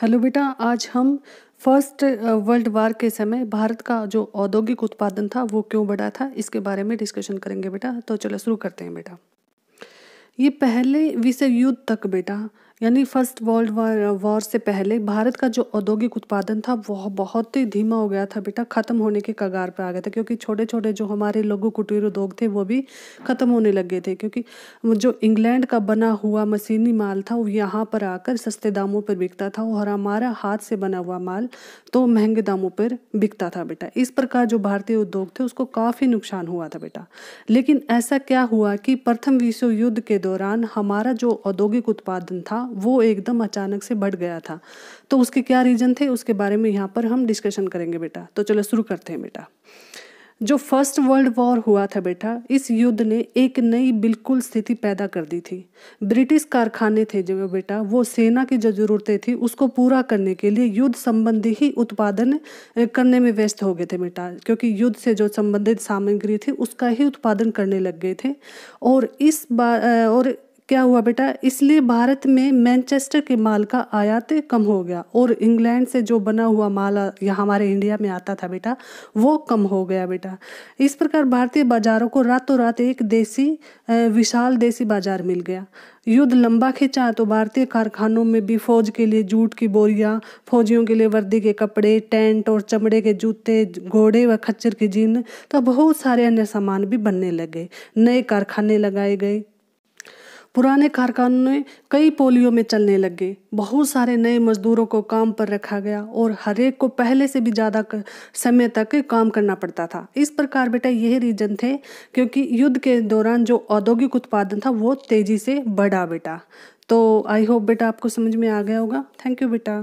hello बेटा आज हम फर्स्ट वर्ल्ड वार के समय भारत का जो औद्योगिक उत्पादन था वो क्यों बढ़ा था इसके बारे में डिस्कशन करेंगे बेटा तो चलो शुरू करते हैं बेटा ये पहले विश्व युद्ध तक बेटा यानी फर्स्ट वर्ल्ड वॉर वॉर से पहले भारत का जो औद्योगिक उत्पादन था वह बहुत ही धीमा हो गया था बेटा ख़त्म होने के कगार पर आ गया था क्योंकि छोटे छोटे जो हमारे लघु कुटीर उद्योग थे वो भी ख़त्म होने लग गए थे क्योंकि जो इंग्लैंड का बना हुआ मशीनी माल था वो यहाँ पर आकर सस्ते दामों पर बिकता था और हमारा हाथ से बना हुआ माल तो महंगे दामों पर बिकता था बेटा इस प्रकार जो भारतीय उद्योग थे उसको काफ़ी नुकसान हुआ था बेटा लेकिन ऐसा क्या हुआ कि प्रथम विश्व युद्ध के दौरान हमारा जो औद्योगिक उत्पादन था वो एकदम अचानक से बढ़ गया था तो उसके क्या रीज़न थे उसके बारे में यहाँ पर हम डिस्कशन करेंगे बेटा तो चलो शुरू करते हैं बेटा जो फर्स्ट वर्ल्ड वॉर हुआ था बेटा इस युद्ध ने एक नई बिल्कुल स्थिति पैदा कर दी थी ब्रिटिश कारखाने थे जो बेटा वो सेना की जो जरूरतें थी उसको पूरा करने के लिए युद्ध संबंधी ही उत्पादन करने में व्यस्त हो गए थे बेटा क्योंकि युद्ध से जो संबंधित सामग्री थी उसका ही उत्पादन करने लग गए थे और इस बार और क्या हुआ बेटा इसलिए भारत में मैनचेस्टर के माल का आयात कम हो गया और इंग्लैंड से जो बना हुआ माल यहाँ हमारे इंडिया में आता था बेटा वो कम हो गया बेटा इस प्रकार भारतीय बाजारों को रातों रात एक देसी विशाल देसी बाजार मिल गया युद्ध लंबा खिंचा तो भारतीय कारखानों में भी फौज के लिए जूट की बोरियाँ फौजियों के लिए वर्दी के कपड़े टेंट और चमड़े के जूते घोड़े व खच्चर की जीन तो बहुत सारे अन्य सामान भी बनने लगे नए कारखाने लगाए गए पुराने कारखाने कई पोलियो में चलने लग गए बहुत सारे नए मजदूरों को काम पर रखा गया और हरेक को पहले से भी ज़्यादा समय तक काम करना पड़ता था इस प्रकार बेटा यह रीजन थे क्योंकि युद्ध के दौरान जो औद्योगिक उत्पादन था वो तेज़ी से बढ़ा बेटा तो आई होप बेटा आपको समझ में आ गया होगा थैंक यू बेटा